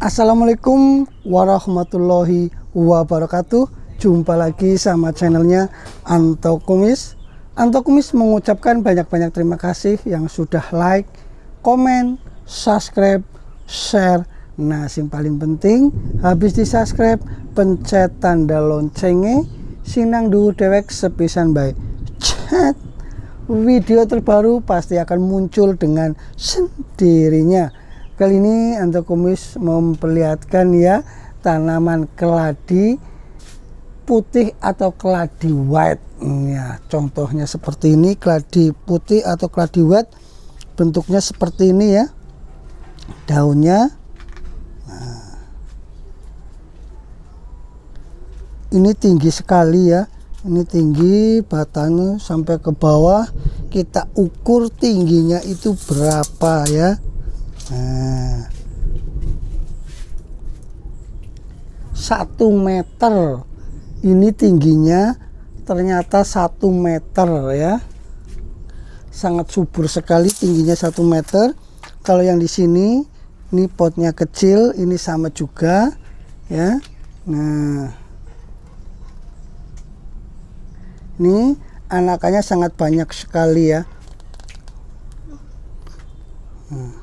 Assalamualaikum warahmatullahi wabarakatuh Jumpa lagi sama channelnya Anto Kumis Anto Kumis mengucapkan banyak-banyak terima kasih yang sudah like, komen, subscribe, share Nah, yang paling penting habis di subscribe pencet tanda loncengnya Sinang dulu dewek sepisan baik Chat Video terbaru pasti akan muncul dengan sendirinya Kali ini Antokumis memperlihatkan ya tanaman keladi putih atau keladi white. Ya, contohnya seperti ini keladi putih atau keladi white bentuknya seperti ini ya. Daunnya nah, ini tinggi sekali ya. Ini tinggi batangnya sampai ke bawah. Kita ukur tingginya itu berapa ya nah satu meter ini tingginya ternyata satu meter ya sangat subur sekali tingginya satu meter kalau yang di sini ini potnya kecil ini sama juga ya nah ini anakannya sangat banyak sekali ya nah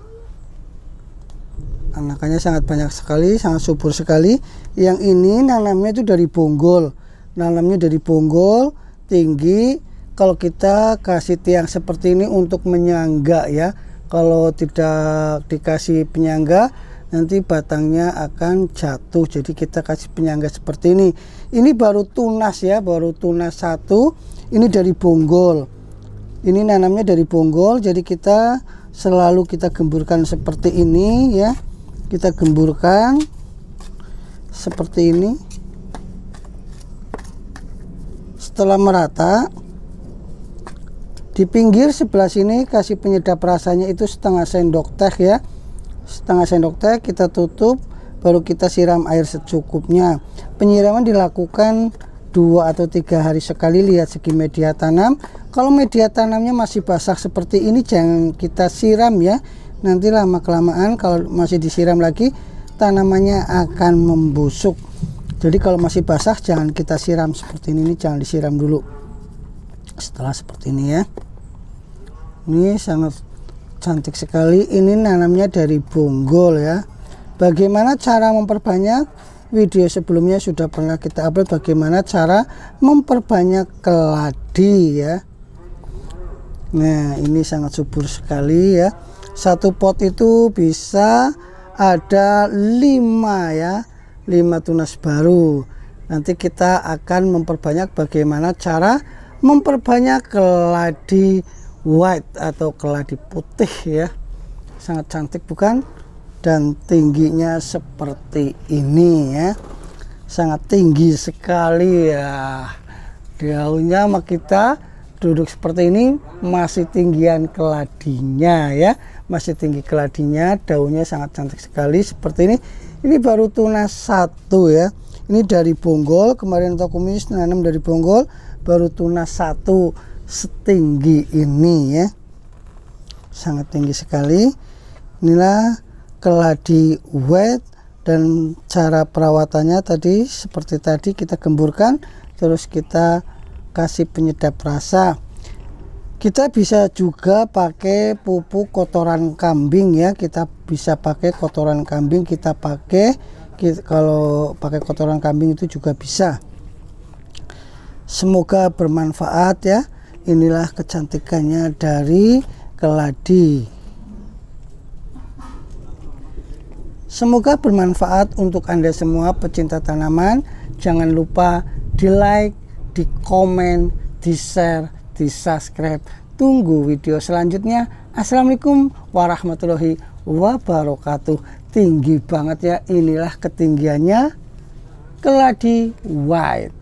anakannya sangat banyak sekali sangat subur sekali yang ini nanamnya itu dari bonggol nanamnya dari bonggol tinggi kalau kita kasih tiang seperti ini untuk menyangga ya kalau tidak dikasih penyangga nanti batangnya akan jatuh jadi kita kasih penyangga seperti ini ini baru tunas ya baru tunas satu ini dari bonggol ini nanamnya dari bonggol jadi kita selalu kita gemburkan seperti ini ya kita gemburkan seperti ini setelah merata di pinggir sebelah sini kasih penyedap rasanya itu setengah sendok teh ya setengah sendok teh kita tutup baru kita siram air secukupnya penyiraman dilakukan dua atau tiga hari sekali lihat segi media tanam kalau media tanamnya masih basah seperti ini jangan kita siram ya nanti lama kelamaan kalau masih disiram lagi tanamannya akan membusuk jadi kalau masih basah jangan kita siram seperti ini, jangan disiram dulu setelah seperti ini ya ini sangat cantik sekali ini nanamnya dari bonggol ya bagaimana cara memperbanyak video sebelumnya sudah pernah kita upload bagaimana cara memperbanyak keladi ya Nah, ini sangat subur sekali ya. Satu pot itu bisa ada lima ya, lima tunas baru. Nanti kita akan memperbanyak bagaimana cara memperbanyak keladi white atau keladi putih ya. Sangat cantik bukan? Dan tingginya seperti ini ya. Sangat tinggi sekali ya. Daunnya sama kita duduk seperti ini masih tinggian keladinya ya masih tinggi keladinya daunnya sangat cantik sekali seperti ini ini baru tunas satu ya ini dari bonggol kemarin tokumis nanam dari bonggol baru tunas satu setinggi ini ya sangat tinggi sekali inilah keladi wet dan cara perawatannya tadi seperti tadi kita gemburkan terus kita kasih penyedap rasa kita bisa juga pakai pupuk kotoran kambing ya kita bisa pakai kotoran kambing kita pakai kita, kalau pakai kotoran kambing itu juga bisa semoga bermanfaat ya inilah kecantikannya dari keladi semoga bermanfaat untuk anda semua pecinta tanaman jangan lupa di like di komen, di share, di subscribe. Tunggu video selanjutnya. Assalamualaikum warahmatullahi wabarakatuh. Tinggi banget ya, inilah ketinggiannya keladi white.